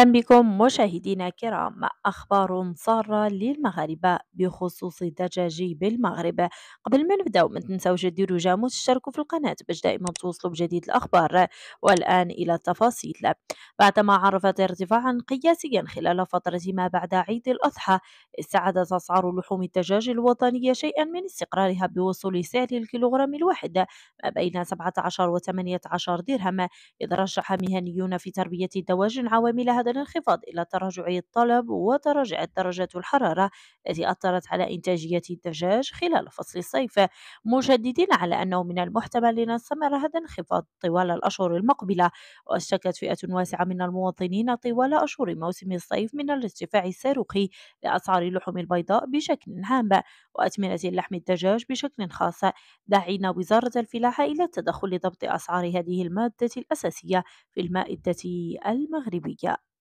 أهلا بكم مشاهدينا الكرام أخبار سارة للمغاربة بخصوص الدجاج بالمغرب قبل ما نبداو ما تنساوش ديروا جامو اشتركوا في القناة باش دائما توصلوا بجديد الأخبار والآن إلى التفاصيل بعدما عرفت ارتفاعا قياسيا خلال فترة ما بعد عيد الأضحى استعادت أسعار لحوم الدجاج الوطنية شيئا من استقرارها بوصول سعر الكيلوغرام الواحد ما بين 17 و 18 درهم إذ رشح مهنيون في تربية الدواجن عوامل هذا الانخفاض إلى تراجع الطلب وتراجعت درجات الحرارة التي أثرت على إنتاجية الدجاج خلال فصل الصيف مشددين على أنه من المحتمل أن يستمر هذا الانخفاض طوال الأشهر المقبلة واشتكت فئة واسعة من المواطنين طوال أشهر موسم الصيف من الارتفاع الصاروخي لأسعار اللحوم البيضاء بشكل عام وأثمنة لحم الدجاج بشكل خاص داعين وزارة الفلاحة إلى التدخل لضبط أسعار هذه المادة الأساسية في المائدة المغربية